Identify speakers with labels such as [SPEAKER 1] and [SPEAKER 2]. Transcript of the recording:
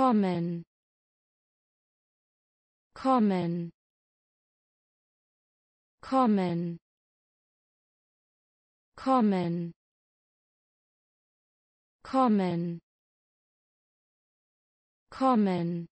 [SPEAKER 1] common common common common common common